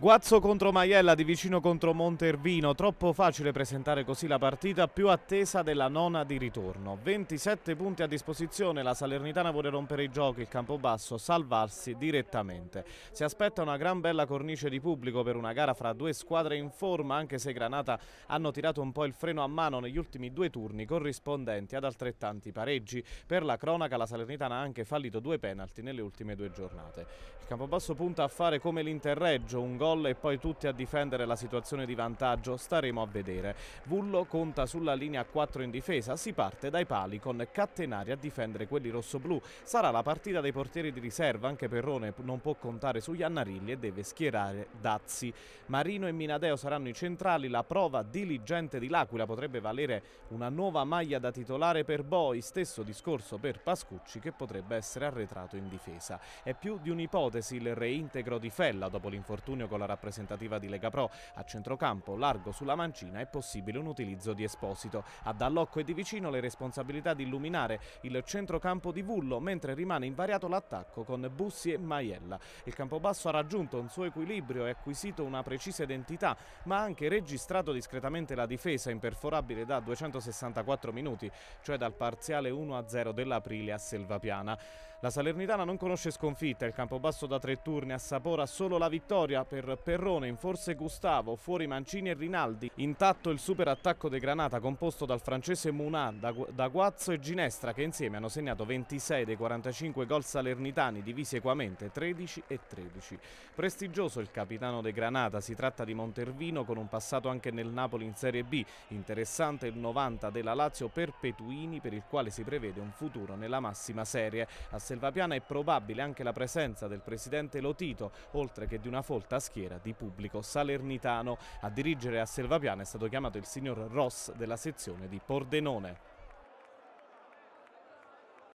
Guazzo contro Maiella, di vicino contro Montervino, troppo facile presentare così la partita più attesa della nona di ritorno. 27 punti a disposizione, la Salernitana vuole rompere i giochi, il Campobasso salvarsi direttamente. Si aspetta una gran bella cornice di pubblico per una gara fra due squadre in forma, anche se Granata hanno tirato un po' il freno a mano negli ultimi due turni corrispondenti ad altrettanti pareggi. Per la cronaca la Salernitana ha anche fallito due penalti nelle ultime due giornate. Il Campobasso punta a fare come l'Interreggio, un gol gol e poi tutti a difendere la situazione di vantaggio, staremo a vedere. Vullo conta sulla linea 4 in difesa, si parte dai pali con Cattenari a difendere quelli rossoblù. Sarà la partita dei portieri di riserva, anche Perrone non può contare sugli Annarilli e deve schierare Dazzi. Marino e Minadeo saranno i centrali, la prova diligente di L'Aquila potrebbe valere una nuova maglia da titolare per Boi, stesso discorso per Pascucci che potrebbe essere arretrato in difesa. È più di un'ipotesi il reintegro di Fella dopo l'infortunio con tavola rappresentativa di Lega Pro. A centrocampo, largo sulla mancina, è possibile un utilizzo di Esposito. A Dallocco e di vicino le responsabilità di illuminare il centrocampo di Vullo, mentre rimane invariato l'attacco con Bussi e Maiella. Il campobasso ha raggiunto un suo equilibrio e acquisito una precisa identità, ma ha anche registrato discretamente la difesa imperforabile da 264 minuti, cioè dal parziale 1-0 dell'aprile a Selvapiana. La Salernitana non conosce sconfitta, il Campobasso da tre turni assapora solo la vittoria per Perrone, in forse Gustavo, fuori Mancini e Rinaldi. Intatto il super attacco de Granata composto dal francese Munan, da, Guazzo e Ginestra che insieme hanno segnato 26 dei 45 gol salernitani divisi equamente 13 e 13. Prestigioso il capitano de Granata, si tratta di Montervino con un passato anche nel Napoli in Serie B, interessante il 90 della Lazio Perpetuini per il quale si prevede un futuro nella massima serie. A Selvapiana è probabile anche la presenza del presidente Lotito, oltre che di una folta schiera di pubblico salernitano. A dirigere a Selvapiana è stato chiamato il signor Ross della sezione di Pordenone.